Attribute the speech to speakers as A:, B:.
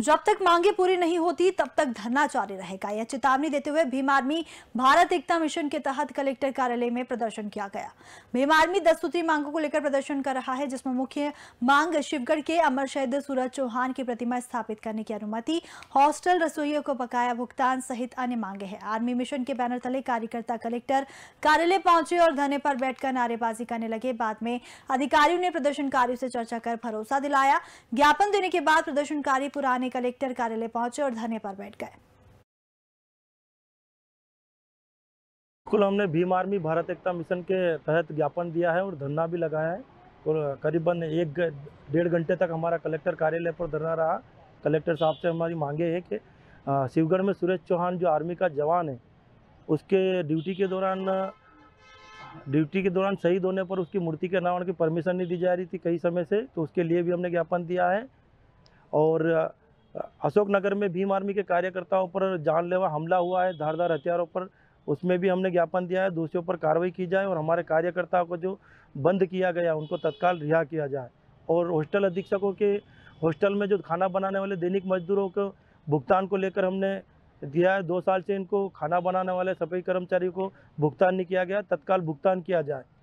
A: जब तक मांगे पूरी नहीं होती तब तक धरना जारी रहेगा यह चेतावनी देते हुए भीम आर्मी भारत एकता मिशन के तहत कलेक्टर कार्यालय में प्रदर्शन किया गया भीम आर्मी दस सूत्री मांगों को लेकर प्रदर्शन कर रहा है जिसमें मुख्य मांग शिवगढ़ के अमर शहीद सूरज चौहान की प्रतिमा स्थापित करने की अनुमति हॉस्टल रसोइयों को बकाया भुगतान सहित अन्य मांगे है आर्मी मिशन के बैनर तले कार्यकर्ता कलेक्टर कार्यालय पहुंचे और धने पर बैठकर नारेबाजी करने लगे बाद में अधिकारियों ने प्रदर्शनकारियों से चर्चा कर भरोसा दिलाया ज्ञापन देने के बाद प्रदर्शनकारी पुराने किसानी कलेक्टर कार्यालय पहुंचे और धरने पर बैठ गए
B: बिल्कुल हमने भीम आर्मी भारत एकता मिशन के तहत ज्ञापन दिया है और धरना भी लगाया है और करीबन एक डेढ़ घंटे तक हमारा कलेक्टर कार्यालय पर धरना रहा कलेक्टर साहब से हमारी मांगे है कि शिवगढ़ में सुरेश चौहान जो आर्मी का जवान है उसके ड्यूटी के दौरान ड्यूटी के दौरान शहीद होने पर उसकी मूर्ति के अनावरण की परमिशन नहीं दी जा रही थी कई समय से तो उसके लिए भी हमने ज्ञापन दिया है और अशोकनगर में भीम आर्मी के कार्यकर्ताओं पर जानलेवा हमला हुआ है धारदार हथियारों पर उसमें भी हमने ज्ञापन दिया है दूसरों पर कार्रवाई की जाए और हमारे कार्यकर्ताओं को जो बंद किया गया उनको तत्काल रिहा किया जाए और हॉस्टल अधीक्षकों के हॉस्टल में जो खाना बनाने वाले दैनिक मजदूरों को भुगतान को लेकर हमने दिया है दो साल से इनको खाना बनाने वाले सफाई कर्मचारियों को भुगतान नहीं किया गया तत्काल भुगतान किया जाए